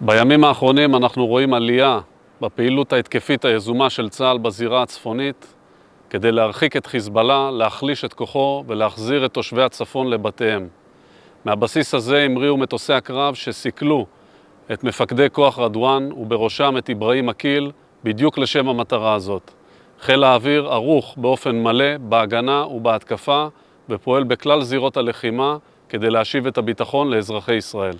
בימים האחרונים אנחנו רואים עלייה בפעילות ההתקפית היזומה של צה"ל בזירה הצפונית כדי להרחיק את חיזבאללה, להחליש את כוחו ולהחזיר את תושבי הצפון לבתיהם. מהבסיס הזה המריאו מטוסי הקרב שסיכלו את מפקדי כוח רדואן ובראשם את אברהים עקיל בדיוק לשם המטרה הזאת. חיל האוויר ערוך באופן מלא בהגנה ובהתקפה ופועל בכלל זירות הלחימה כדי להשיב את הביטחון לאזרחי ישראל.